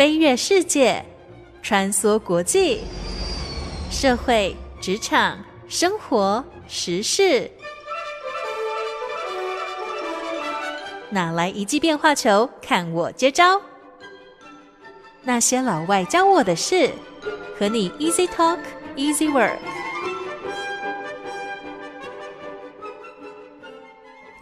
飞跃世界，穿梭国际，社会、职场、生活、时事，哪来一记变化球？看我接招！那些老外教我的事，和你 Easy Talk，Easy Work。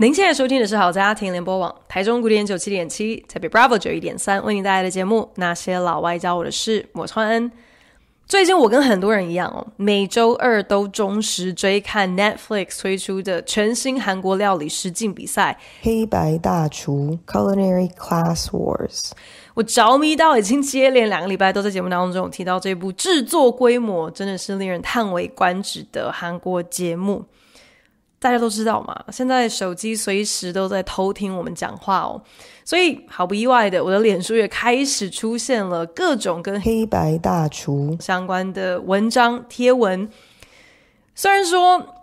您现在收听的是好家庭联播网台中古典九七点七台北 Bravo 九一点三为您带来的节目《那些老外教我的事》。我川恩，最近我跟很多人一样哦，每周二都忠实追看 Netflix 推出的全新韩国料理实境比赛《黑白大厨 Culinary Class Wars》。我着迷到已经接连两个礼拜都在节目当中提到这部制作规模真的是令人叹为观止的韩国节目。大家都知道嘛，现在手机随时都在偷听我们讲话哦，所以毫不意外的，我的脸书也开始出现了各种跟“黑白大厨”相关的文章贴文。虽然说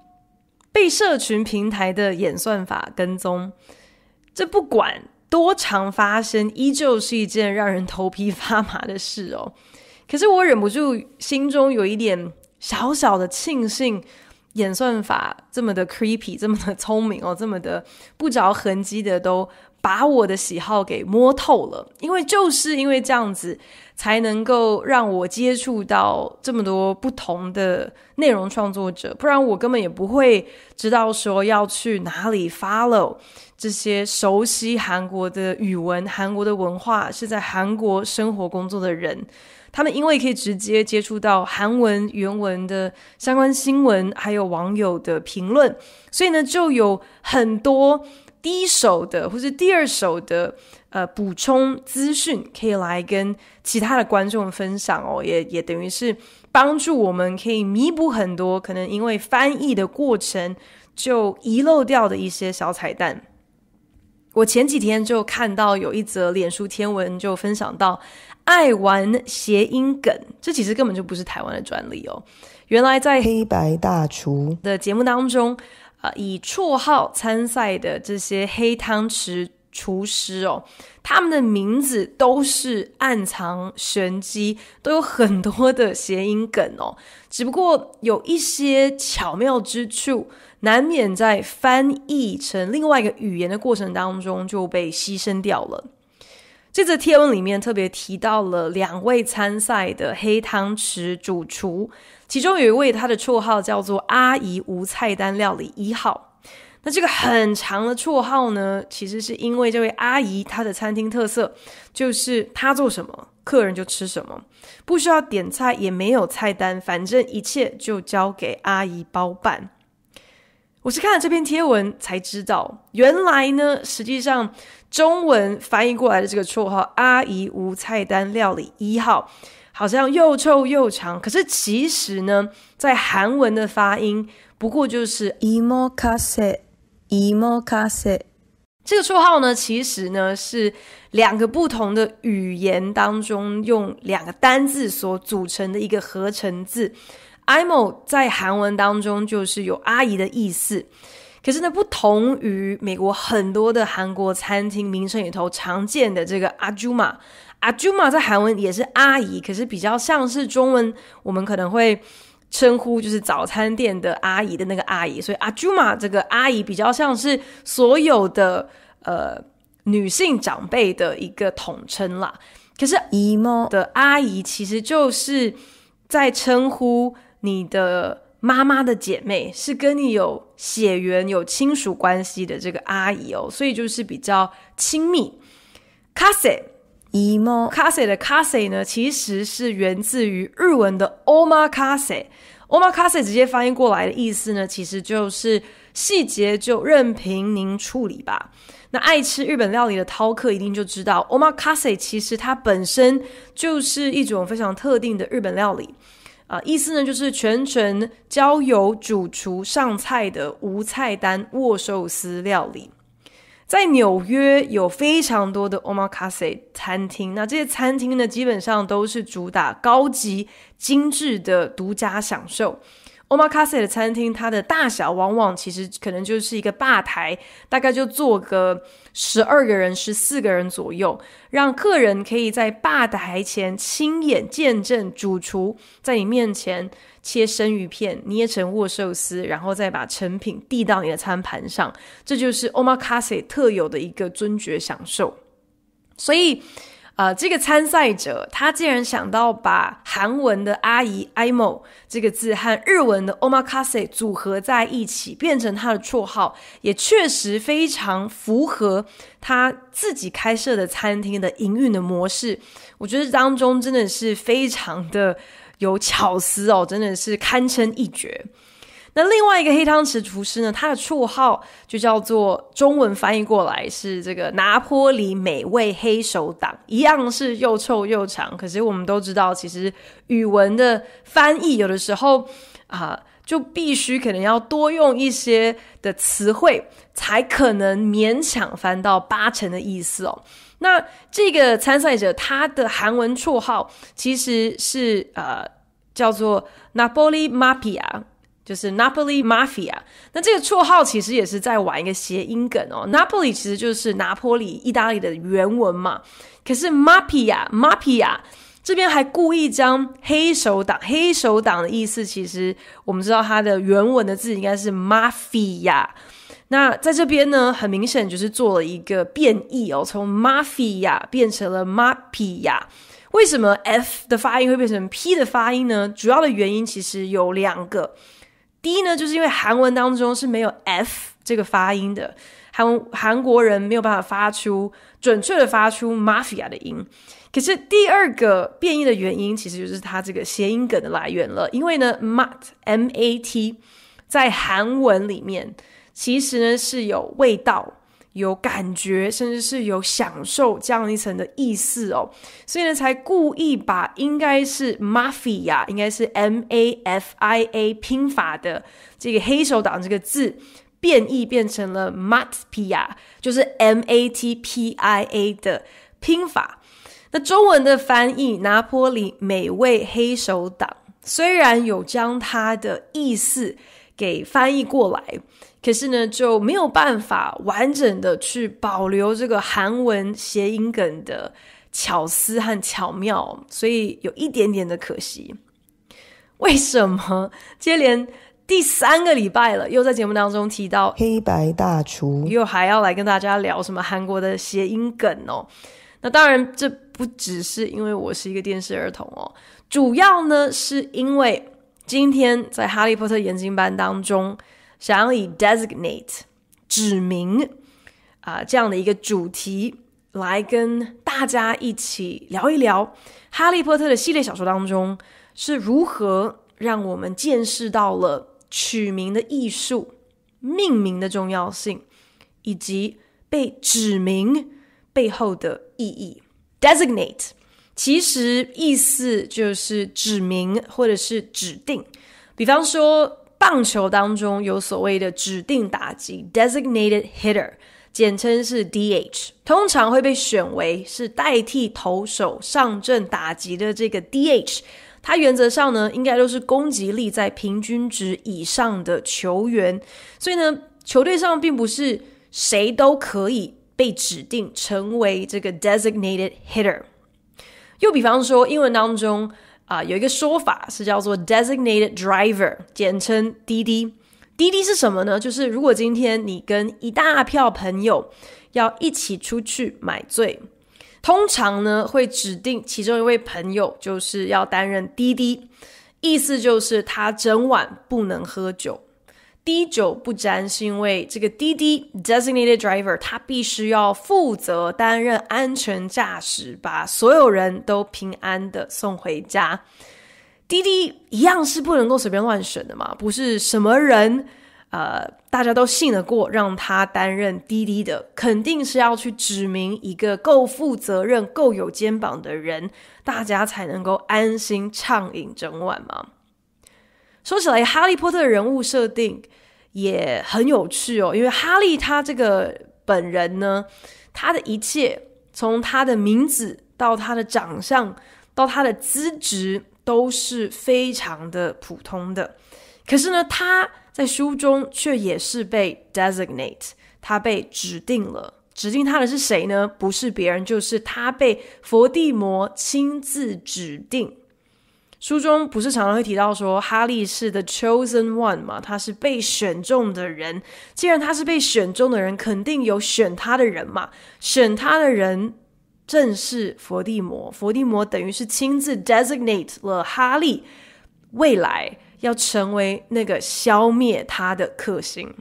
被社群平台的演算法跟踪，这不管多常发生，依旧是一件让人头皮发麻的事哦。可是我忍不住心中有一点小小的庆幸。演算法这么的 creepy，这么的聪明哦，这么的不着痕迹的都把我的喜好给摸透了。因为就是因为这样子，才能够让我接触到这么多不同的内容创作者，不然我根本也不会知道说要去哪里 follow 这些熟悉韩国的语文、韩国的文化，是在韩国生活工作的人。他们因为可以直接接触到韩文原文的相关新闻，还有网友的评论，所以呢，就有很多第一手的或者第二手的呃补充资讯可以来跟其他的观众分享哦，也也等于是帮助我们可以弥补很多可能因为翻译的过程就遗漏掉的一些小彩蛋。我前几天就看到有一则脸书天文就分享到。爱玩谐音梗，这其实根本就不是台湾的专利哦。原来在《黑白大厨》的节目当中，啊，以绰号参赛的这些黑汤匙厨师哦，他们的名字都是暗藏玄机，都有很多的谐音梗哦。只不过有一些巧妙之处，难免在翻译成另外一个语言的过程当中就被牺牲掉了。这则贴文里面特别提到了两位参赛的黑汤匙主厨，其中有一位，他的绰号叫做“阿姨无菜单料理一号”。那这个很长的绰号呢，其实是因为这位阿姨她的餐厅特色就是她做什么，客人就吃什么，不需要点菜，也没有菜单，反正一切就交给阿姨包办。我是看了这篇贴文才知道，原来呢，实际上。中文翻译过来的这个绰号“阿姨无菜单料理一号”好像又臭又长，可是其实呢，在韩文的发音不过就是 “emo kase”，“emo kase”。这个绰号呢，其实呢是两个不同的语言当中用两个单字所组成的一个合成字。“emo” 在韩文当中就是有“阿姨”的意思。可是呢，不同于美国很多的韩国餐厅名称里头常见的这个阿朱玛，阿朱玛在韩文也是阿姨，可是比较像是中文我们可能会称呼就是早餐店的阿姨的那个阿姨，所以阿朱玛这个阿姨比较像是所有的呃女性长辈的一个统称啦。可是姨的阿姨其实就是在称呼你的。妈妈的姐妹是跟你有血缘、有亲属关系的这个阿姨哦，所以就是比较亲密。k a s e 妈 k a s e e 的 kasee 呢，其实是源自于日文的 omakase。omakase 直接翻译过来的意思呢，其实就是细节就任凭您处理吧。那爱吃日本料理的饕客一定就知道，omakase 其实它本身就是一种非常特定的日本料理。啊，意思呢就是全程交由主厨上菜的无菜单握寿司料理，在纽约有非常多的 omakase 餐厅，那这些餐厅呢，基本上都是主打高级、精致的独家享受。Omakase 的餐厅，它的大小往往其实可能就是一个吧台，大概就坐个十二个人、十四个人左右，让客人可以在吧台前亲眼见证主厨在你面前切生鱼片、捏成握寿司，然后再把成品递到你的餐盘上。这就是 Omakase 特有的一个尊爵享受，所以。啊，这个参赛者他竟然想到把韩文的阿姨 i m o 这个字和日文的 “omakase” 组合在一起，变成他的绰号，也确实非常符合他自己开设的餐厅的营运的模式。我觉得当中真的是非常的有巧思哦，真的是堪称一绝。那另外一个黑汤匙厨师呢？他的绰号就叫做中文翻译过来是这个“拿坡里美味黑手党”，一样是又臭又长。可是我们都知道，其实语文的翻译有的时候啊，就必须可能要多用一些的词汇，才可能勉强翻到八成的意思哦。那这个参赛者他的韩文绰号其实是呃叫做“拿 m a 马 i 亚”。就是 Napoli Mafia，那这个绰号其实也是在玩一个谐音梗哦。Napoli 其实就是拿破里意大利的原文嘛，可是 Mafia Mafia 这边还故意将黑手党黑手党的意思，其实我们知道它的原文的字应该是 Mafia。那在这边呢，很明显就是做了一个变异哦，从 Mafia 变成了 Mafia。为什么 F 的发音会变成 P 的发音呢？主要的原因其实有两个。第一呢，就是因为韩文当中是没有 f 这个发音的，韩文韩国人没有办法发出准确的发出 mafia 的音。可是第二个变异的原因，其实就是它这个谐音梗的来源了，因为呢 mat m a t 在韩文里面其实呢是有味道。有感觉，甚至是有享受这样一层的意思哦，所以呢，才故意把应该是 mafia，应该是 m a f i a 拼法的这个黑手党这个字，变异变成了 matpia，就是 m a t p i a 的拼法。那中文的翻译“拿破里美味黑手党”，虽然有将它的意思给翻译过来。可是呢，就没有办法完整的去保留这个韩文谐音梗的巧思和巧妙，所以有一点点的可惜。为什么接连第三个礼拜了，又在节目当中提到黑白大厨，又还要来跟大家聊什么韩国的谐音梗哦？那当然，这不只是因为我是一个电视儿童哦，主要呢是因为今天在《哈利波特》眼镜班当中。想要以 designate 指明啊这样的一个主题来跟大家一起聊一聊《哈利波特》的系列小说当中是如何让我们见识到了取名的艺术、命名的重要性，以及被指名背后的意义。designate 其实意思就是指明或者是指定，比方说。棒球当中有所谓的指定打击 （designated hitter），简称是 DH，通常会被选为是代替投手上阵打击的这个 DH。它原则上呢，应该都是攻击力在平均值以上的球员，所以呢，球队上并不是谁都可以被指定成为这个 designated hitter。又比方说，英文当中。啊，有一个说法是叫做 designated driver，简称滴滴。滴滴是什么呢？就是如果今天你跟一大票朋友要一起出去买醉，通常呢会指定其中一位朋友就是要担任滴滴，意思就是他整晚不能喝酒。滴酒不沾，是因为这个滴滴 designated driver 他必须要负责担任安全驾驶，把所有人都平安的送回家。滴滴一样是不能够随便乱选的嘛，不是什么人，呃，大家都信得过让他担任滴滴的，肯定是要去指明一个够负责任、够有肩膀的人，大家才能够安心畅饮整晚嘛。说起来，《哈利波特》的人物设定也很有趣哦。因为哈利他这个本人呢，他的一切，从他的名字到他的长相，到他的资质，都是非常的普通的。可是呢，他在书中却也是被 designate，他被指定了。指定他的是谁呢？不是别人，就是他被伏地魔亲自指定。书中不是常常会提到说哈利是 the chosen one 嘛，他是被选中的人。既然他是被选中的人，肯定有选他的人嘛。选他的人正是佛地魔。佛地魔等于是亲自 designate 了哈利未来要成为那个消灭他的克星。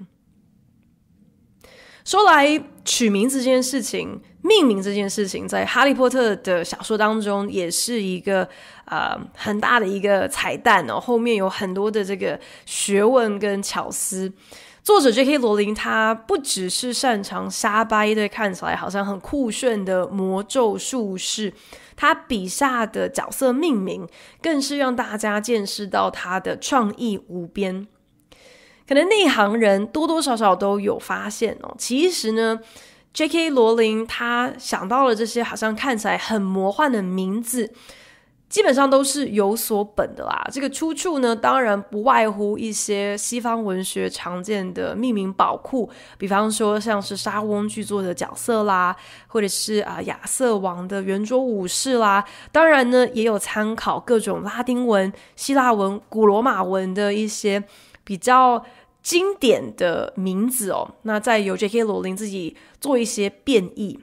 说来取名字这件事情。命名这件事情，在《哈利波特》的小说当中也是一个呃很大的一个彩蛋哦。后面有很多的这个学问跟巧思。作者 J.K. 罗琳他不只是擅长瞎掰的看起来好像很酷炫的魔咒术士，他笔下的角色命名更是让大家见识到他的创意无边。可能内行人多多少少都有发现哦。其实呢。J.K. 罗琳他想到了这些，好像看起来很魔幻的名字，基本上都是有所本的啦。这个出处呢，当然不外乎一些西方文学常见的命名宝库，比方说像是莎翁剧作的角色啦，或者是啊亚瑟王的圆桌武士啦。当然呢，也有参考各种拉丁文、希腊文、古罗马文的一些比较。经典的名字哦，那在由 J.K. 罗琳自己做一些变异。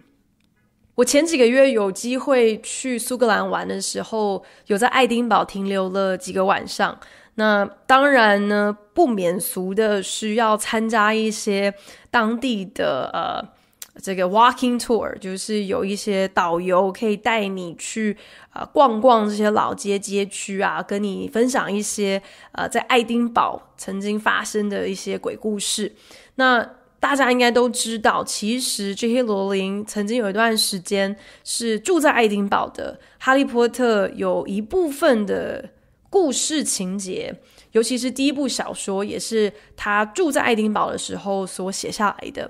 我前几个月有机会去苏格兰玩的时候，有在爱丁堡停留了几个晚上。那当然呢，不免俗的需要参加一些当地的呃。这个 walking tour 就是有一些导游可以带你去啊逛逛这些老街街区啊，跟你分享一些呃在爱丁堡曾经发生的一些鬼故事。那大家应该都知道，其实 J.K. 罗琳曾经有一段时间是住在爱丁堡的，《哈利波特》有一部分的故事情节，尤其是第一部小说，也是他住在爱丁堡的时候所写下来的。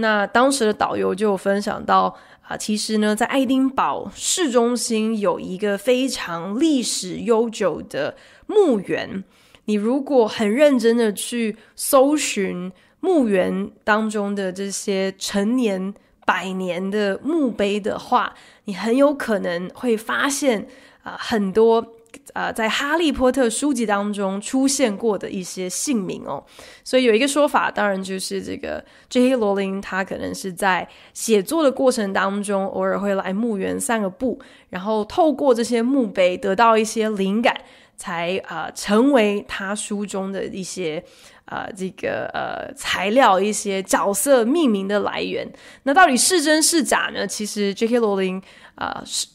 那当时的导游就分享到啊，其实呢，在爱丁堡市中心有一个非常历史悠久的墓园。你如果很认真的去搜寻墓园当中的这些成年百年的墓碑的话，你很有可能会发现啊，很多。呃，在《哈利波特》书籍当中出现过的一些姓名哦，所以有一个说法，当然就是这个 J.K. 罗琳他可能是在写作的过程当中，偶尔会来墓园散个步，然后透过这些墓碑得到一些灵感，才啊成为他书中的一些呃这个呃材料、一些角色命名的来源。那到底是真是假呢？其实 J.K. 罗琳啊是。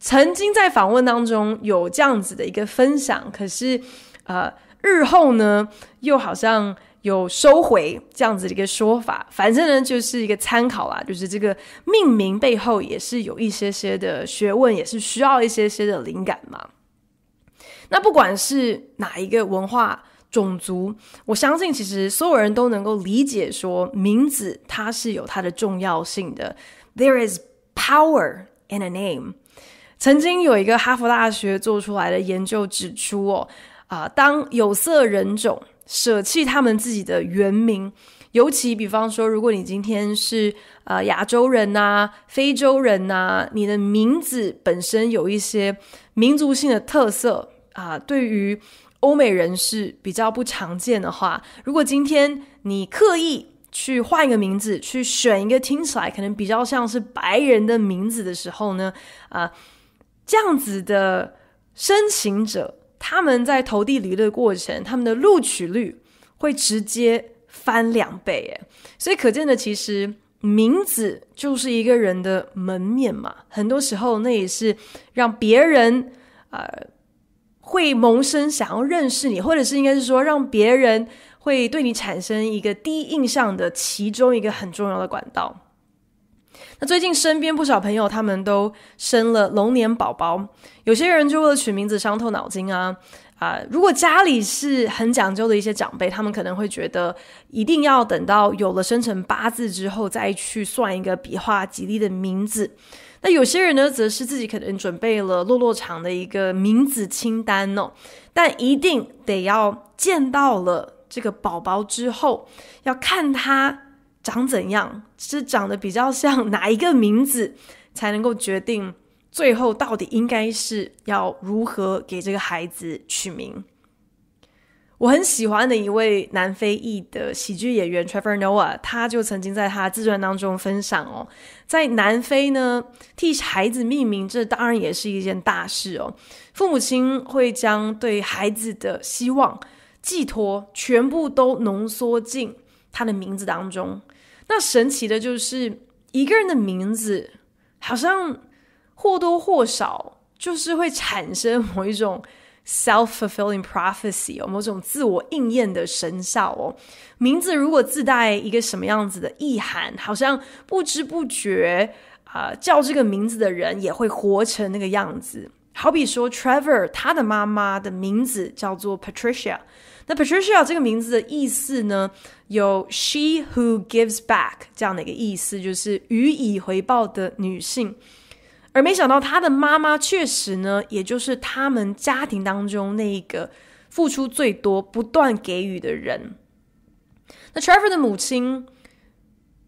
曾经在访问当中有这样子的一个分享，可是，呃，日后呢又好像有收回这样子的一个说法。反正呢，就是一个参考啦。就是这个命名背后也是有一些些的学问，也是需要一些些的灵感嘛。那不管是哪一个文化种族，我相信其实所有人都能够理解，说名字它是有它的重要性的。There is power in a name. 曾经有一个哈佛大学做出来的研究指出，哦，啊，当有色人种舍弃他们自己的原名，尤其比方说，如果你今天是呃亚洲人呐、非洲人呐，你的名字本身有一些民族性的特色啊，对于欧美人是比较不常见的话，如果今天你刻意去换一个名字，去选一个听起来可能比较像是白人的名字的时候呢，啊。这样子的申请者，他们在投递历的过程，他们的录取率会直接翻两倍，哎，所以可见的，其实名字就是一个人的门面嘛，很多时候那也是让别人呃会萌生想要认识你，或者是应该是说让别人会对你产生一个第一印象的其中一个很重要的管道。那最近身边不少朋友他们都生了龙年宝宝，有些人就为了取名字伤透脑筋啊啊！如果家里是很讲究的一些长辈，他们可能会觉得一定要等到有了生辰八字之后再去算一个笔画吉利的名字。那有些人呢，则是自己可能准备了落落场的一个名字清单哦，但一定得要见到了这个宝宝之后，要看他。长怎样是长得比较像哪一个名字，才能够决定最后到底应该是要如何给这个孩子取名？我很喜欢的一位南非裔的喜剧演员 Trevor Noah，他就曾经在他自传当中分享哦，在南非呢，替孩子命名这当然也是一件大事哦，父母亲会将对孩子的希望寄托全部都浓缩进他的名字当中。那神奇的就是一个人的名字，好像或多或少就是会产生某一种 self-fulfilling prophecy 哦，某种自我应验的神效哦。名字如果自带一个什么样子的意涵，好像不知不觉啊，叫这个名字的人也会活成那个样子。好比说，Trevor 他的妈妈的名字叫做 Patricia。那 Patricia 这个名字的意思呢，有 “she who gives back” 这样的一个意思，就是予以回报的女性。而没想到，他的妈妈确实呢，也就是他们家庭当中那个付出最多、不断给予的人。那 Trevor 的母亲，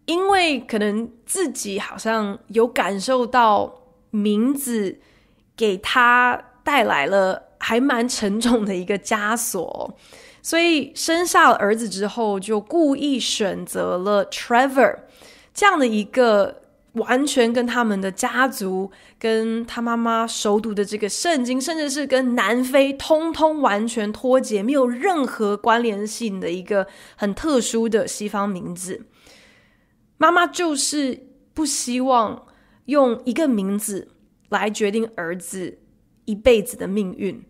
因为可能自己好像有感受到名字。给他带来了还蛮沉重的一个枷锁，所以生下了儿子之后，就故意选择了 Trevor 这样的一个完全跟他们的家族、跟他妈妈熟读的这个圣经，甚至是跟南非通通完全脱节、没有任何关联性的一个很特殊的西方名字。妈妈就是不希望用一个名字。来决定儿子一辈子的命运，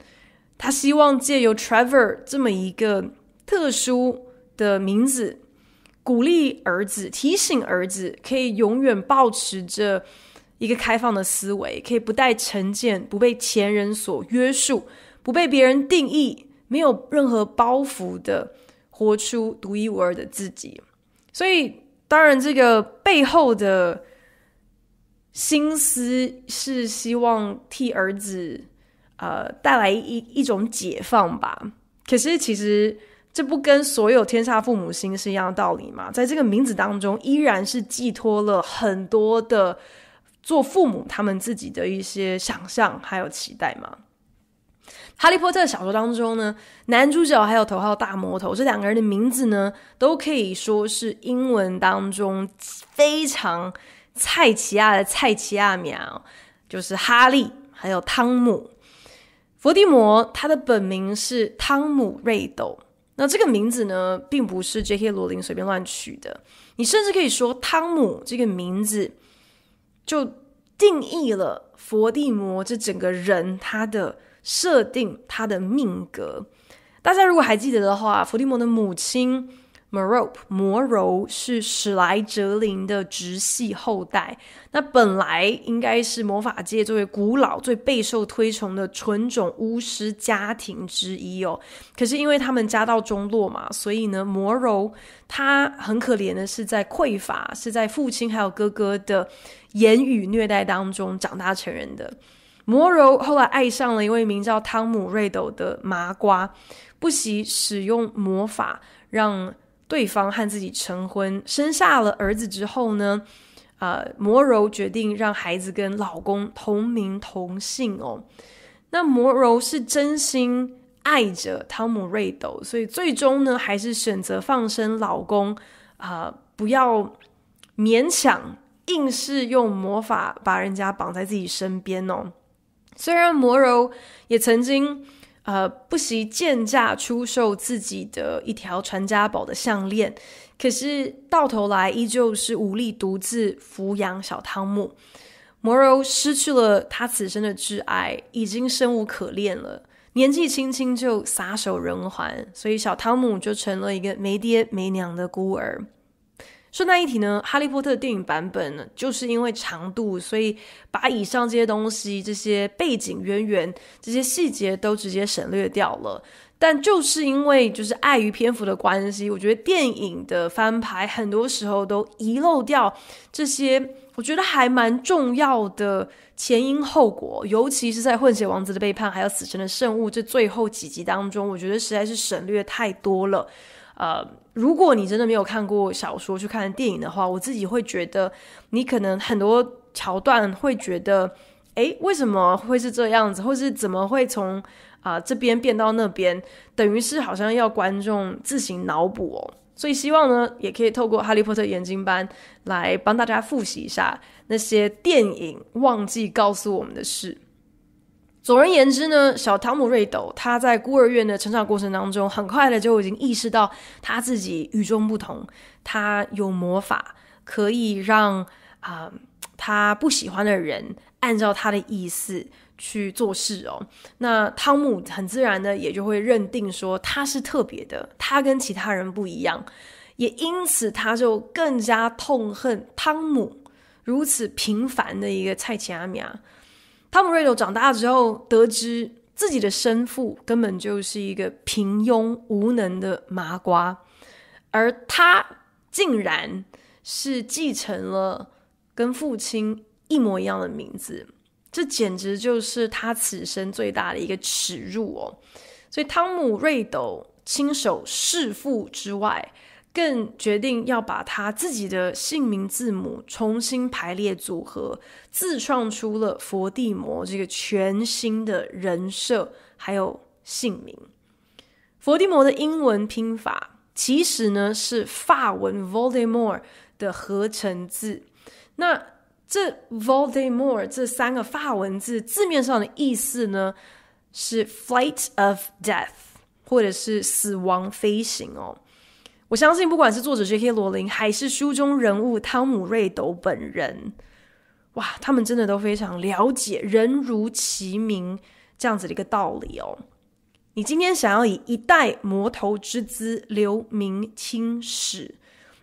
他希望借由 t r e v o r 这么一个特殊的名字，鼓励儿子，提醒儿子，可以永远保持着一个开放的思维，可以不带成见，不被前人所约束，不被别人定义，没有任何包袱的活出独一无二的自己。所以，当然，这个背后的。心思是希望替儿子，呃，带来一一种解放吧。可是其实这不跟所有天下父母心是一样的道理吗？在这个名字当中，依然是寄托了很多的做父母他们自己的一些想象还有期待嘛。《哈利波特》小说当中呢，男主角还有头号大魔头这两个人的名字呢，都可以说是英文当中非常。蔡奇亚的蔡奇亚苗，就是哈利，还有汤姆。伏地魔他的本名是汤姆·瑞斗，那这个名字呢，并不是 J.K. 罗琳随便乱取的。你甚至可以说，汤姆这个名字就定义了伏地魔这整个人他的设定，他的命格。大家如果还记得的话，伏地魔的母亲。莫柔，莫柔是史莱哲林的直系后代，那本来应该是魔法界最为古老、最备受推崇的纯种巫师家庭之一哦。可是因为他们家道中落嘛，所以呢，魔柔他很可怜的是在匮乏、是在父亲还有哥哥的言语虐待当中长大成人的。魔柔后来爱上了一位名叫汤姆·瑞斗的麻瓜，不惜使用魔法让。对方和自己成婚，生下了儿子之后呢，啊，摩柔决定让孩子跟老公同名同姓哦。那摩柔是真心爱着汤姆瑞斗，所以最终呢，还是选择放生老公，啊，不要勉强硬是用魔法把人家绑在自己身边哦。虽然摩柔也曾经。呃，不惜贱价出售自己的一条传家宝的项链，可是到头来依旧是无力独自抚养小汤姆。摩柔失去了他此生的挚爱，已经生无可恋了，年纪轻轻就撒手人寰，所以小汤姆就成了一个没爹没娘的孤儿。顺带一提呢，哈利波特电影版本呢，就是因为长度，所以把以上这些东西、这些背景渊源、这些细节都直接省略掉了。但就是因为就是碍于篇幅的关系，我觉得电影的翻拍很多时候都遗漏掉这些，我觉得还蛮重要的前因后果，尤其是在混血王子的背叛，还有死神的圣物这最后几集当中，我觉得实在是省略太多了。呃，如果你真的没有看过小说去看电影的话，我自己会觉得，你可能很多桥段会觉得，哎，为什么会是这样子，或是怎么会从啊这边变到那边，等于是好像要观众自行脑补哦。所以希望呢，也可以透过《哈利波特》眼睛班来帮大家复习一下那些电影忘记告诉我们的事。总而言之呢，小汤姆·瑞斗他在孤儿院的成长过程当中，很快的就已经意识到他自己与众不同，他有魔法可以让啊他不喜欢的人按照他的意思去做事哦。那汤姆很自然的也就会认定说他是特别的，他跟其他人不一样，也因此他就更加痛恨汤姆如此平凡的一个菜奇阿米亚。汤姆·瑞斗长大之后，得知自己的生父根本就是一个平庸无能的麻瓜，而他竟然是继承了跟父亲一模一样的名字，这简直就是他此生最大的一个耻辱哦！所以，汤姆·瑞斗亲手弑父之外。更决定要把他自己的姓名字母重新排列组合，自创出了佛地魔这个全新的人设，还有姓名。佛地魔的英文拼法其实呢是法文 “Voldemort” 的合成字。那这 “Voldemort” 这三个法文字字面上的意思呢是 “Flight of Death”，或者是“死亡飞行”哦。我相信，不管是作者 J.K. 罗琳，还是书中人物汤姆·瑞斗本人，哇，他们真的都非常了解“人如其名”这样子的一个道理哦。你今天想要以一代魔头之姿留名青史，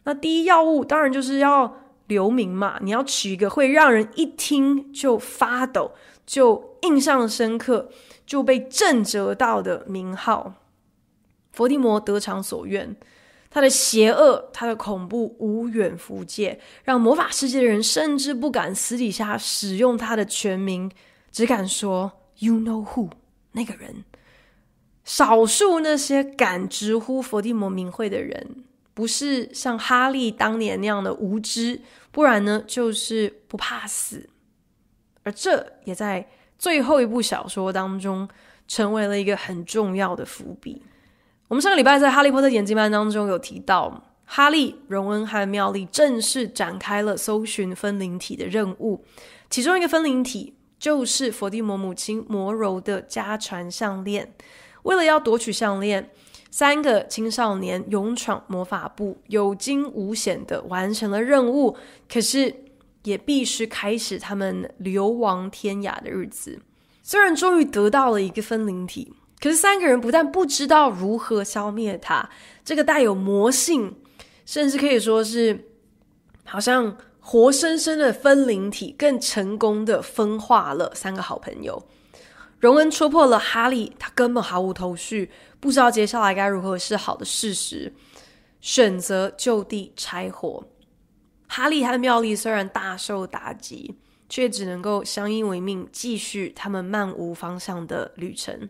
那第一要务当然就是要留名嘛。你要取一个会让人一听就发抖、就印象深刻、就被震折到的名号。伏地魔得偿所愿。他的邪恶，他的恐怖无远弗届，让魔法世界的人甚至不敢私底下使用他的全名，只敢说 “You know who” 那个人。少数那些敢直呼伏地魔名讳的人，不是像哈利当年那样的无知，不然呢，就是不怕死。而这也在最后一部小说当中成为了一个很重要的伏笔。我们上个礼拜在《哈利波特》演技班当中有提到，哈利、荣恩和妙丽正式展开了搜寻分灵体的任务。其中一个分灵体就是伏地魔母亲魔柔的家传项链。为了要夺取项链，三个青少年勇闯魔法部，有惊无险的完成了任务，可是也必须开始他们流亡天涯的日子。虽然终于得到了一个分灵体。可是三个人不但不知道如何消灭他这个带有魔性，甚至可以说是好像活生生的分灵体，更成功的分化了三个好朋友。荣恩戳破了哈利，他根本毫无头绪，不知道接下来该如何是好的事实，选择就地拆伙。哈利和妙力虽然大受打击，却只能够相依为命，继续他们漫无方向的旅程。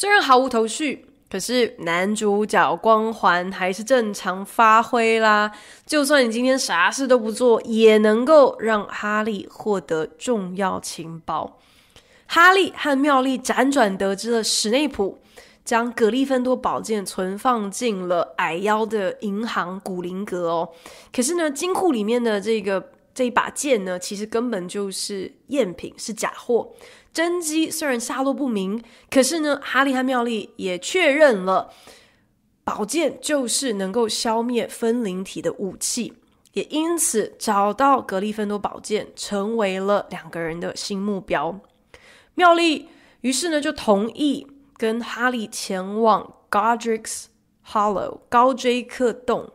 虽然毫无头绪，可是男主角光环还是正常发挥啦。就算你今天啥事都不做，也能够让哈利获得重要情报。哈利和妙丽辗转得知了史内普将格利芬多宝剑存放进了矮腰的银行古林阁哦。可是呢，金库里面的这个这一把剑呢，其实根本就是赝品，是假货。甄姬虽然下落不明，可是呢，哈利和妙丽也确认了宝剑就是能够消灭分灵体的武器，也因此找到格利芬多宝剑，成为了两个人的新目标。妙丽于是呢，就同意跟哈利前往 g o r i s Hollow 高追克洞。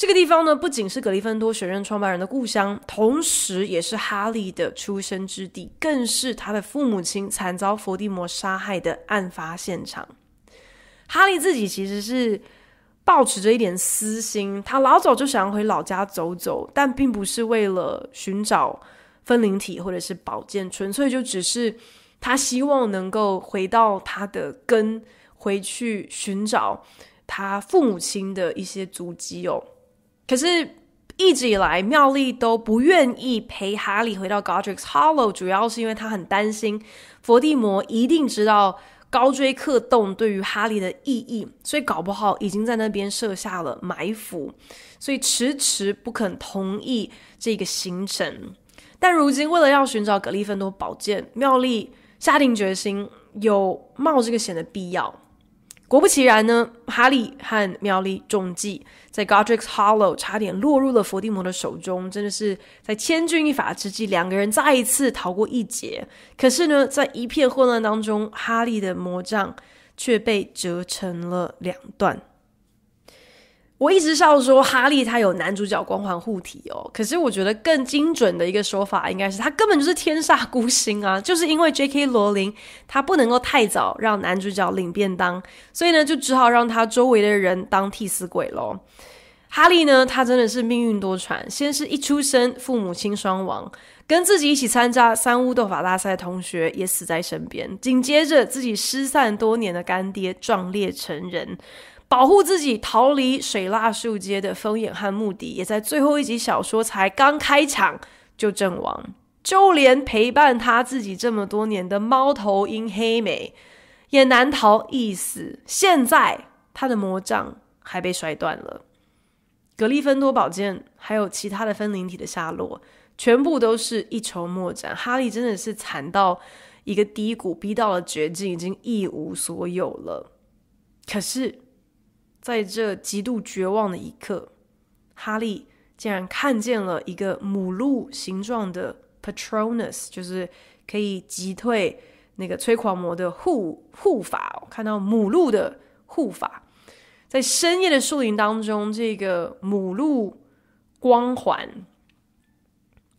这个地方呢，不仅是格利芬多学院创办人的故乡，同时也是哈利的出生之地，更是他的父母亲惨遭伏地魔杀害的案发现场。哈利自己其实是抱持着一点私心，他老早就想要回老家走走，但并不是为了寻找分灵体或者是宝剑，纯粹就只是他希望能够回到他的根，回去寻找他父母亲的一些足迹哦。可是，一直以来，妙丽都不愿意陪哈利回到 Godric's Hollow，主要是因为她很担心伏地魔一定知道高追克洞对于哈利的意义，所以搞不好已经在那边设下了埋伏，所以迟迟不肯同意这个行程。但如今，为了要寻找格利芬多宝剑，妙丽下定决心有冒这个险的必要。果不其然呢，哈利和妙丽中计，在 g o d r i c s Hollow 差点落入了伏地魔的手中，真的是在千钧一发之际，两个人再一次逃过一劫。可是呢，在一片混乱当中，哈利的魔杖却被折成了两段。我一直笑说哈利他有男主角光环护体哦，可是我觉得更精准的一个说法应该是他根本就是天煞孤星啊！就是因为 J.K. 罗琳他不能够太早让男主角领便当，所以呢就只好让他周围的人当替死鬼喽。哈利呢，他真的是命运多舛，先是一出生父母亲双亡，跟自己一起参加三巫斗法大赛的同学也死在身边，紧接着自己失散多年的干爹壮烈成人。保护自己逃离水蜡树街的疯眼和穆迪，也在最后一集小说才刚开场就阵亡。就连陪伴他自己这么多年的猫头鹰黑莓，也难逃一死。现在他的魔杖还被摔断了，格利芬多宝剑还有其他的分灵体的下落，全部都是一筹莫展。哈利真的是惨到一个低谷，逼到了绝境，已经一无所有了。可是。在这极度绝望的一刻，哈利竟然看见了一个母鹿形状的 Patronus，就是可以击退那个催狂魔的护护法。看到母鹿的护法，在深夜的树林当中，这个母鹿光环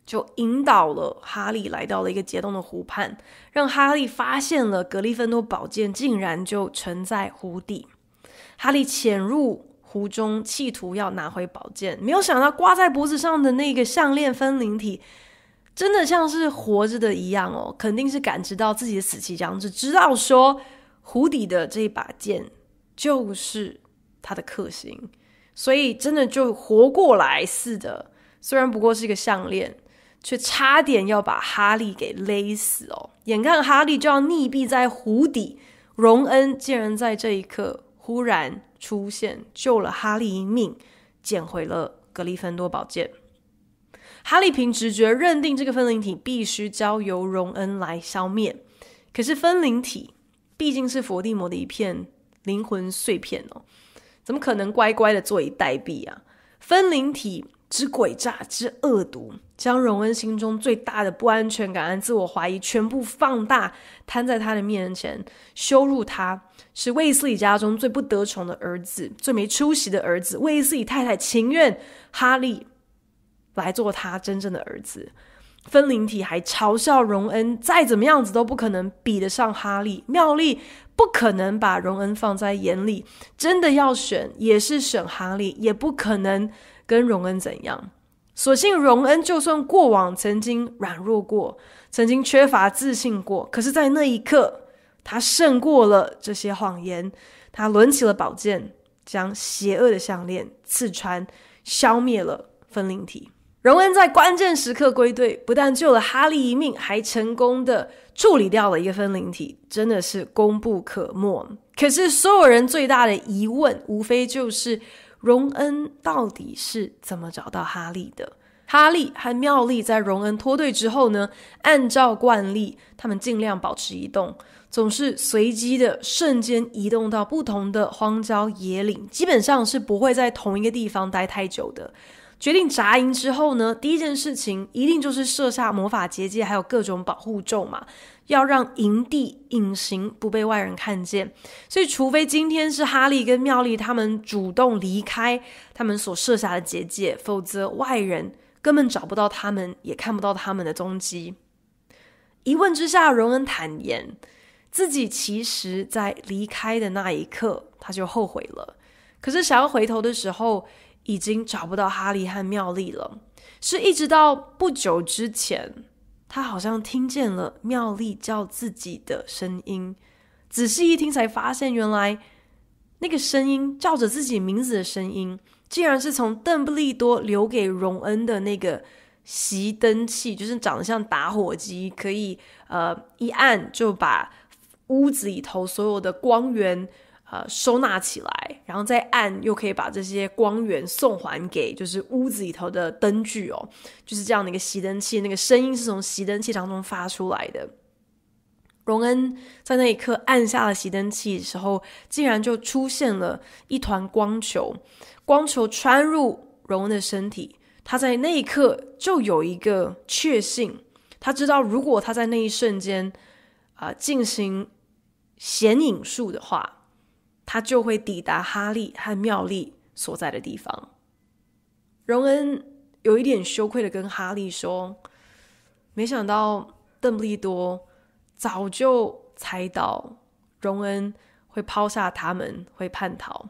就引导了哈利来到了一个结冻的湖畔，让哈利发现了格利芬多宝剑，竟然就沉在湖底。哈利潜入湖中，企图要拿回宝剑，没有想到挂在脖子上的那个项链分灵体，真的像是活着的一样哦，肯定是感知到自己的死期将至，知道说湖底的这一把剑就是他的克星，所以真的就活过来似的。虽然不过是一个项链，却差点要把哈利给勒死哦。眼看哈利就要溺毙在湖底，荣恩竟然在这一刻。忽然出现，救了哈利一命，捡回了格里芬多宝剑。哈利凭直觉认定这个分灵体必须交由荣恩来消灭。可是分灵体毕竟是伏地魔的一片灵魂碎片哦，怎么可能乖乖的坐以待毙啊？分灵体之诡诈之恶毒，将荣恩心中最大的不安全感和自我怀疑全部放大，摊在他的面前，羞辱他。是韦斯理家中最不得宠的儿子，最没出息的儿子。韦斯理太太情愿哈利来做他真正的儿子。分灵体还嘲笑荣恩，再怎么样子都不可能比得上哈利。妙丽不可能把荣恩放在眼里，真的要选也是选哈利，也不可能跟荣恩怎样。所幸荣恩就算过往曾经软弱过，曾经缺乏自信过，可是，在那一刻。他胜过了这些谎言，他抡起了宝剑，将邪恶的项链刺穿，消灭了分灵体。荣恩在关键时刻归队，不但救了哈利一命，还成功的处理掉了一个分灵体，真的是功不可没。可是所有人最大的疑问，无非就是荣恩到底是怎么找到哈利的？哈利和妙丽在荣恩脱队之后呢？按照惯例，他们尽量保持移动。总是随机的瞬间移动到不同的荒郊野岭，基本上是不会在同一个地方待太久的。决定扎营之后呢，第一件事情一定就是设下魔法结界，还有各种保护咒嘛，要让营地隐形，不被外人看见。所以，除非今天是哈利跟妙丽他们主动离开他们所设下的结界，否则外人根本找不到他们，也看不到他们的踪迹。一问之下，荣恩坦言。自己其实，在离开的那一刻，他就后悔了。可是想要回头的时候，已经找不到哈利和妙丽了。是一直到不久之前，他好像听见了妙丽叫自己的声音。仔细一听，才发现原来那个声音，照着自己名字的声音，竟然是从邓布利多留给荣恩的那个熄灯器，就是长得像打火机，可以呃一按就把。屋子里头所有的光源，呃，收纳起来，然后再按，又可以把这些光源送还给就是屋子里头的灯具哦，就是这样的一个吸灯器。那个声音是从吸灯器当中发出来的。荣恩在那一刻按下了吸灯器的时候，竟然就出现了一团光球，光球穿入荣恩的身体。他在那一刻就有一个确信，他知道如果他在那一瞬间。啊，进行显影术的话，他就会抵达哈利和妙丽所在的地方。荣恩有一点羞愧的跟哈利说：“没想到邓布利多早就猜到荣恩会抛下他们，会叛逃。”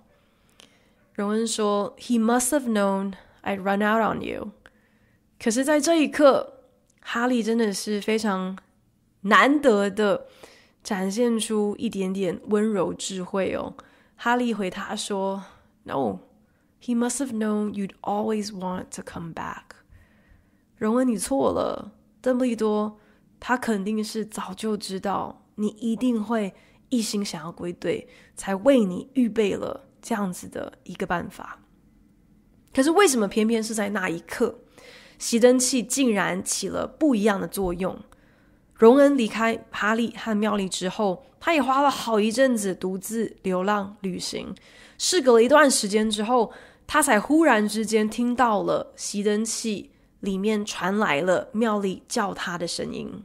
荣恩说：“He must have known I'd run out on you。”可是，在这一刻，哈利真的是非常。难得的展现出一点点温柔智慧哦。哈利回他说：“No, he must have known you'd always want to come back。”荣恩，你错了。邓布利多他肯定是早就知道你一定会一心想要归队，才为你预备了这样子的一个办法。可是为什么偏偏是在那一刻，熄灯器竟然起了不一样的作用？荣恩离开哈利和妙丽之后，他也花了好一阵子独自流浪旅行。事隔了一段时间之后，他才忽然之间听到了熄灯器里面传来了妙丽叫他的声音。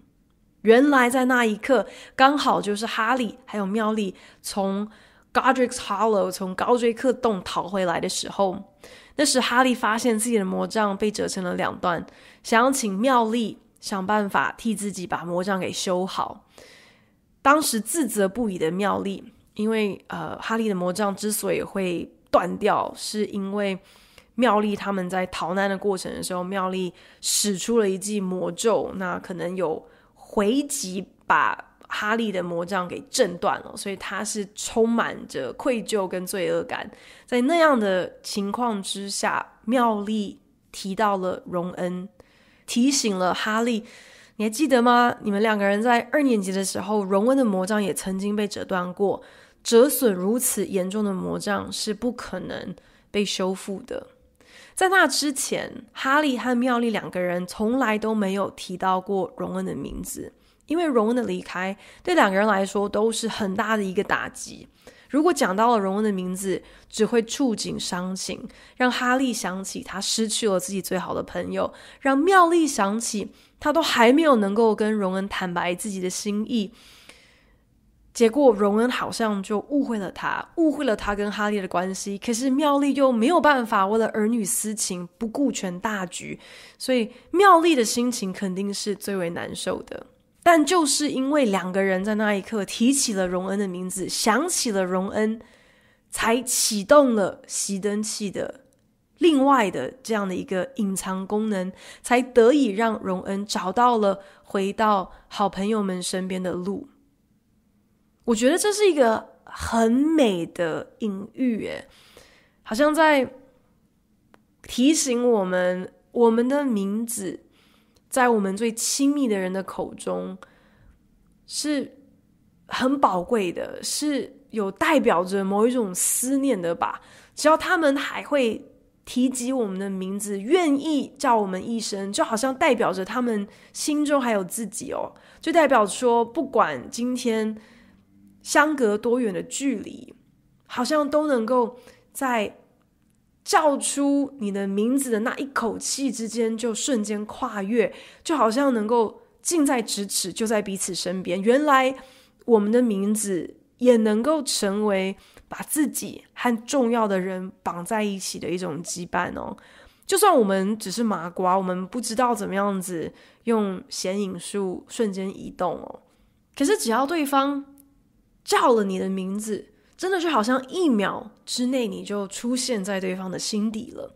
原来在那一刻，刚好就是哈利还有妙丽从 Godric's Hollow 从高追克洞逃回来的时候。那时哈利发现自己的魔杖被折成了两段，想要请妙丽。想办法替自己把魔杖给修好。当时自责不已的妙丽，因为呃哈利的魔杖之所以会断掉，是因为妙丽他们在逃难的过程的时候，妙丽使出了一记魔咒，那可能有回击把哈利的魔杖给震断了，所以他是充满着愧疚跟罪恶感。在那样的情况之下，妙丽提到了荣恩。提醒了哈利，你还记得吗？你们两个人在二年级的时候，荣恩的魔杖也曾经被折断过。折损如此严重的魔杖是不可能被修复的。在那之前，哈利和妙丽两个人从来都没有提到过荣恩的名字，因为荣恩的离开对两个人来说都是很大的一个打击。如果讲到了荣恩的名字，只会触景伤情，让哈利想起他失去了自己最好的朋友，让妙丽想起他都还没有能够跟荣恩坦白自己的心意。结果荣恩好像就误会了他，误会了他跟哈利的关系。可是妙丽又没有办法为了儿女私情不顾全大局，所以妙丽的心情肯定是最为难受的。但就是因为两个人在那一刻提起了荣恩的名字，想起了荣恩，才启动了熄灯器的另外的这样的一个隐藏功能，才得以让荣恩找到了回到好朋友们身边的路。我觉得这是一个很美的隐喻，诶，好像在提醒我们我们的名字。在我们最亲密的人的口中，是很宝贵的，是有代表着某一种思念的吧？只要他们还会提及我们的名字，愿意叫我们一声，就好像代表着他们心中还有自己哦，就代表说，不管今天相隔多远的距离，好像都能够在。叫出你的名字的那一口气之间，就瞬间跨越，就好像能够近在咫尺，就在彼此身边。原来我们的名字也能够成为把自己和重要的人绑在一起的一种羁绊哦。就算我们只是麻瓜，我们不知道怎么样子用显影术瞬间移动哦，可是只要对方叫了你的名字。真的就好像一秒之内，你就出现在对方的心底了。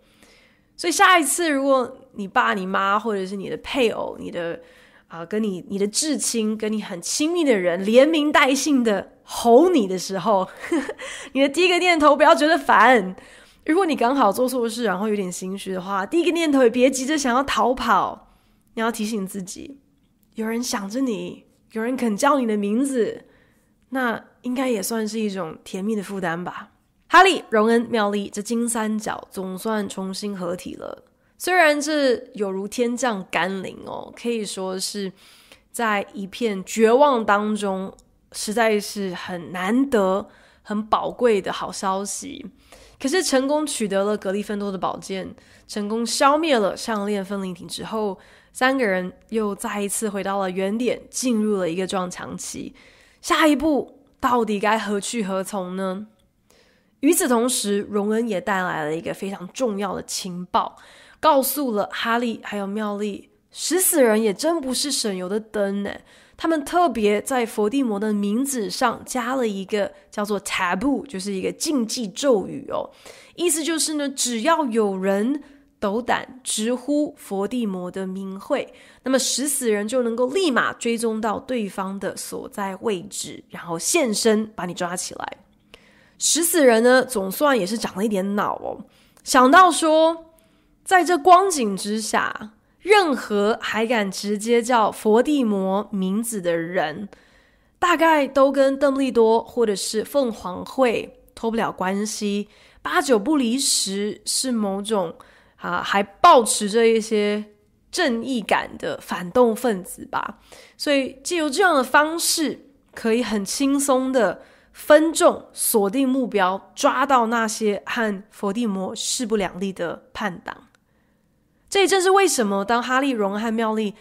所以下一次，如果你爸、你妈，或者是你的配偶、你的啊，跟你、你的至亲、跟你很亲密的人，连名带姓的吼你的时候，你的第一个念头不要觉得烦。如果你刚好做错事，然后有点心虚的话，第一个念头也别急着想要逃跑。你要提醒自己，有人想着你，有人肯叫你的名字，那。应该也算是一种甜蜜的负担吧。哈利、荣恩、妙丽这金三角总算重新合体了，虽然这有如天降甘霖哦，可以说是，在一片绝望当中，实在是很难得、很宝贵的好消息。可是，成功取得了格利芬多的宝剑，成功消灭了项链分离体之后，三个人又再一次回到了原点，进入了一个撞墙期。下一步。到底该何去何从呢？与此同时，荣恩也带来了一个非常重要的情报，告诉了哈利还有妙丽，食死人也真不是省油的灯呢。他们特别在伏地魔的名字上加了一个叫做 “taboo”，就是一个禁忌咒语哦。意思就是呢，只要有人。斗胆直呼佛地魔的名讳，那么食死人就能够立马追踪到对方的所在位置，然后现身把你抓起来。食死人呢，总算也是长了一点脑哦，想到说，在这光景之下，任何还敢直接叫佛地魔名字的人，大概都跟邓布利多或者是凤凰会脱不了关系，八九不离十是某种。啊，还保持着一些正义感的反动分子吧，所以借由这样的方式，可以很轻松的分众、锁定目标，抓到那些和佛地魔势不两立的叛党。这也正是为什么当哈利、荣和妙丽，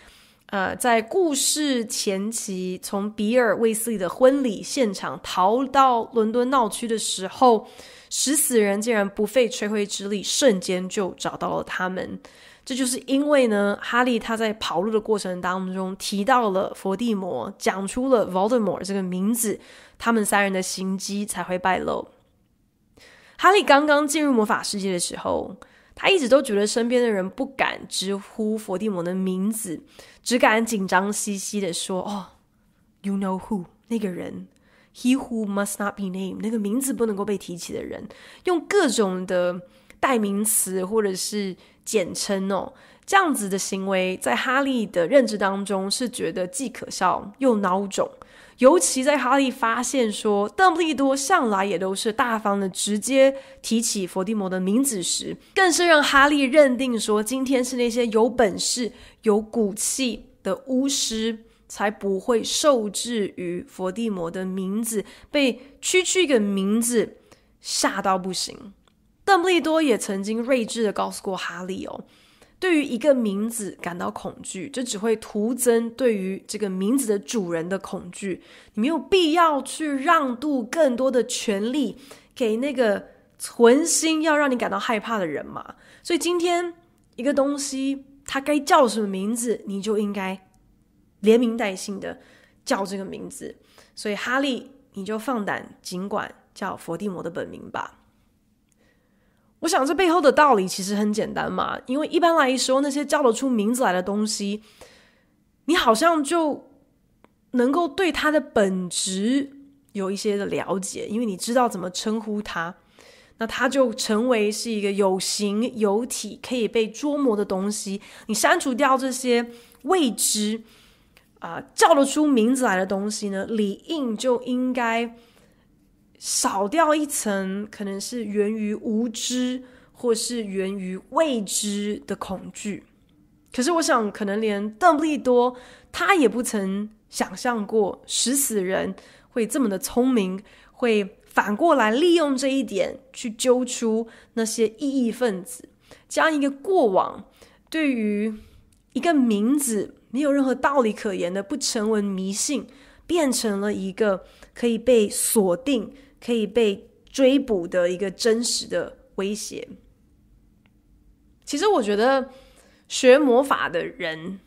呃，在故事前期从比尔、卫斯利的婚礼现场逃到伦敦闹区的时候。食死人竟然不费吹灰之力，瞬间就找到了他们。这就是因为呢，哈利他在跑路的过程当中提到了伏地魔，讲出了 Voldemort 这个名字，他们三人的心机才会败露。哈利刚刚进入魔法世界的时候，他一直都觉得身边的人不敢直呼伏地魔的名字，只敢紧张兮兮的说：“哦，You know who 那个人。” He who must not be named，那个名字不能够被提起的人，用各种的代名词或者是简称哦，这样子的行为，在哈利的认知当中是觉得既可笑又孬种。尤其在哈利发现说邓布利多向来也都是大方的直接提起伏地魔的名字时，更是让哈利认定说今天是那些有本事、有骨气的巫师。才不会受制于佛地魔的名字，被区区一个名字吓到不行。邓布利多也曾经睿智的告诉过哈利哦，对于一个名字感到恐惧，就只会徒增对于这个名字的主人的恐惧。你没有必要去让渡更多的权利给那个存心要让你感到害怕的人嘛。所以今天，一个东西它该叫什么名字，你就应该。连名带姓的叫这个名字，所以哈利，你就放胆尽管叫伏地魔的本名吧。我想这背后的道理其实很简单嘛，因为一般来说，那些叫得出名字来的东西，你好像就能够对它的本质有一些的了解，因为你知道怎么称呼它，那它就成为是一个有形有体、可以被捉摸的东西。你删除掉这些未知。啊，叫得出名字来的东西呢，理应就应该少掉一层，可能是源于无知，或是源于未知的恐惧。可是，我想，可能连邓布利多他也不曾想象过食死人会这么的聪明，会反过来利用这一点去揪出那些异义分子，将一个过往对于一个名字。没有任何道理可言的不成文迷信，变成了一个可以被锁定、可以被追捕的一个真实的威胁。其实，我觉得学魔法的人，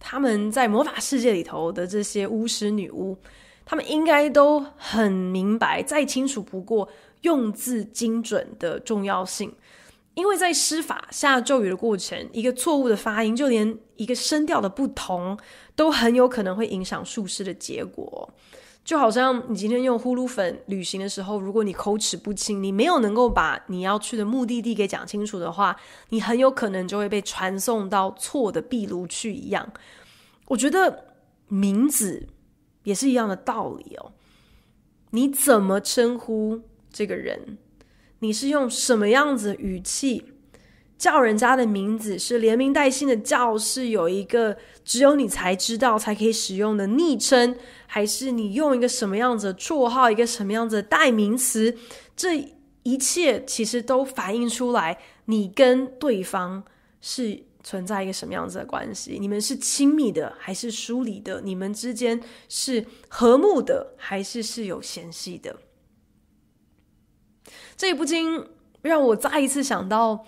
他们在魔法世界里头的这些巫师、女巫，他们应该都很明白，再清楚不过用字精准的重要性。因为在施法下咒语的过程，一个错误的发音，就连一个声调的不同，都很有可能会影响术师的结果。就好像你今天用呼噜粉旅行的时候，如果你口齿不清，你没有能够把你要去的目的地给讲清楚的话，你很有可能就会被传送到错的壁炉去一样。我觉得名字也是一样的道理哦。你怎么称呼这个人？你是用什么样子语气叫人家的名字？是连名带姓的叫，是有一个只有你才知道、才可以使用的昵称，还是你用一个什么样子绰号，一个什么样子代名词？这一切其实都反映出来，你跟对方是存在一个什么样子的关系？你们是亲密的还是疏离的？你们之间是和睦的还是是有嫌隙的？这也不禁让我再一次想到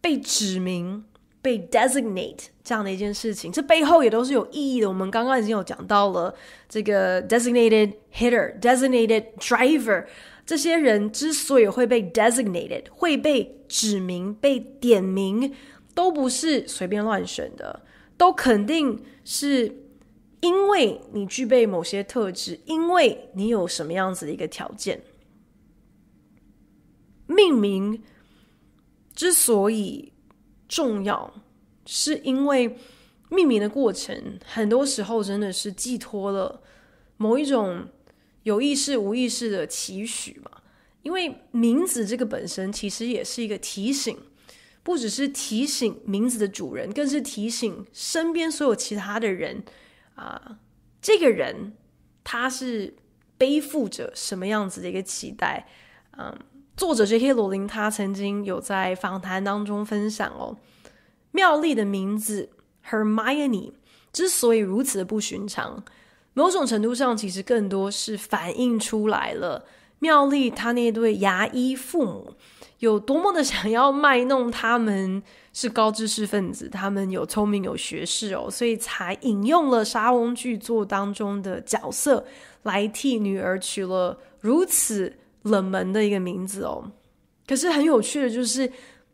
被指名、被 designate 这样的一件事情。这背后也都是有意义的。我们刚刚已经有讲到了这个 designated hitter、designated driver 这些人之所以会被 designated、会被指名、被点名，都不是随便乱选的，都肯定是因为你具备某些特质，因为你有什么样子的一个条件。命名之所以重要，是因为命名的过程很多时候真的是寄托了某一种有意识、无意识的期许嘛。因为名字这个本身其实也是一个提醒，不只是提醒名字的主人，更是提醒身边所有其他的人啊。这个人他是背负着什么样子的一个期待，嗯。作者 J.K. 罗琳她曾经有在访谈当中分享哦，妙丽的名字 Hermione 之所以如此的不寻常，某种程度上其实更多是反映出来了妙丽她那对牙医父母有多么的想要卖弄他们是高知识分子，他们有聪明有学识哦，所以才引用了莎翁巨作当中的角色来替女儿取了如此。冷门的一个名字哦，可是很有趣的就是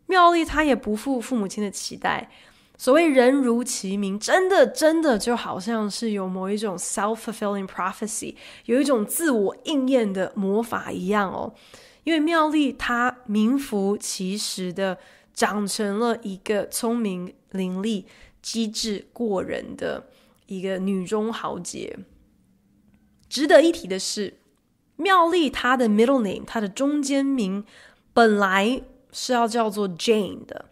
妙丽，她也不负父母亲的期待。所谓人如其名，真的真的就好像是有某一种 self-fulfilling prophecy，有一种自我应验的魔法一样哦。因为妙丽她名副其实的长成了一个聪明伶俐、机智过人的一个女中豪杰。值得一提的是。妙丽她的 middle name 她的中间名本来是要叫做 Jane 的，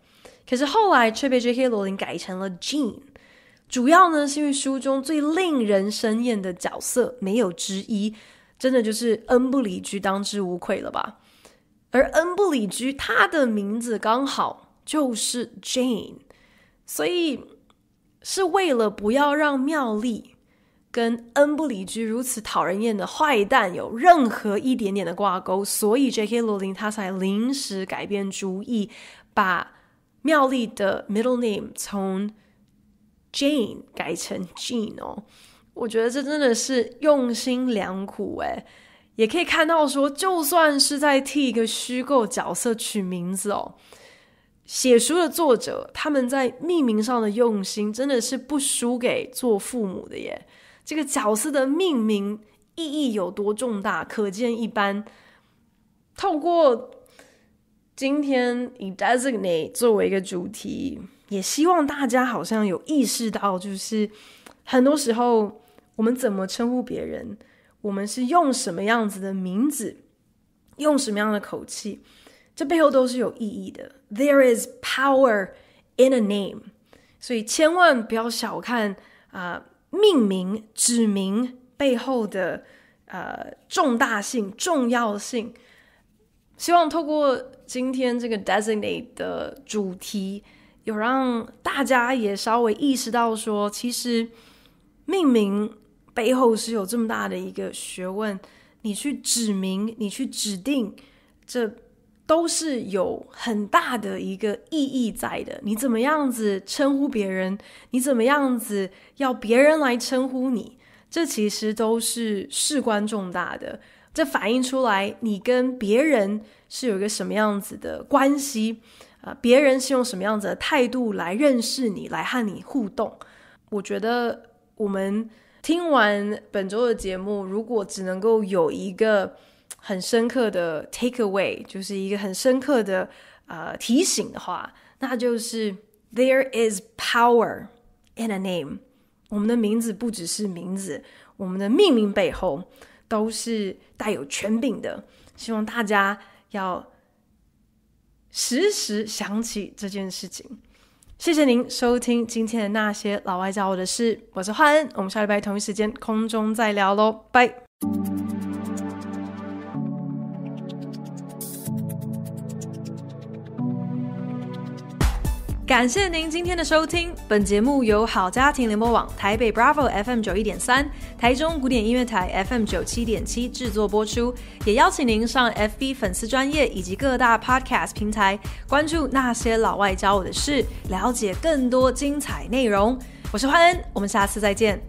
可是后来却被 J.K. 罗琳改成了 Jean。主要呢是因为书中最令人生厌的角色没有之一，真的就是恩布里居当之无愧了吧。而恩布里居他的名字刚好就是 Jane，所以是为了不要让妙丽。跟恩布里居如此讨人厌的坏蛋有任何一点点的挂钩，所以 J.K. 罗琳他才临时改变主意，把妙丽的 middle name 从 Jane 改成 Jean 哦。我觉得这真的是用心良苦诶，也可以看到说，就算是在替一个虚构角色取名字哦，写书的作者他们在命名上的用心真的是不输给做父母的耶。这个角色的命名意义有多重大，可见一斑。透过今天以 d e s i g n a t e 作为一个主题，也希望大家好像有意识到，就是很多时候我们怎么称呼别人，我们是用什么样子的名字，用什么样的口气，这背后都是有意义的。There is power in a name，所以千万不要小看啊。命名指明背后的呃重大性重要性，希望透过今天这个 designate 的主题，有让大家也稍微意识到说，其实命名背后是有这么大的一个学问，你去指明，你去指定这。都是有很大的一个意义在的。你怎么样子称呼别人？你怎么样子要别人来称呼你？这其实都是事关重大的。这反映出来你跟别人是有一个什么样子的关系啊？别人是用什么样子的态度来认识你，来和你互动？我觉得我们听完本周的节目，如果只能够有一个。很深刻的 takeaway，就是一个很深刻的呃提醒的话，那就是 there is power in a name。我们的名字不只是名字，我们的命名背后都是带有权柄的。希望大家要时时想起这件事情。谢谢您收听今天的那些老外教我的事，我是华恩，我们下礼拜同一时间空中再聊喽，拜。感谢您今天的收听，本节目由好家庭联播网台北 Bravo FM 九一点三、台中古典音乐台 FM 九七点七制作播出，也邀请您上 FB 粉丝专业以及各大 Podcast 平台关注《那些老外教我的事》，了解更多精彩内容。我是欢恩，我们下次再见。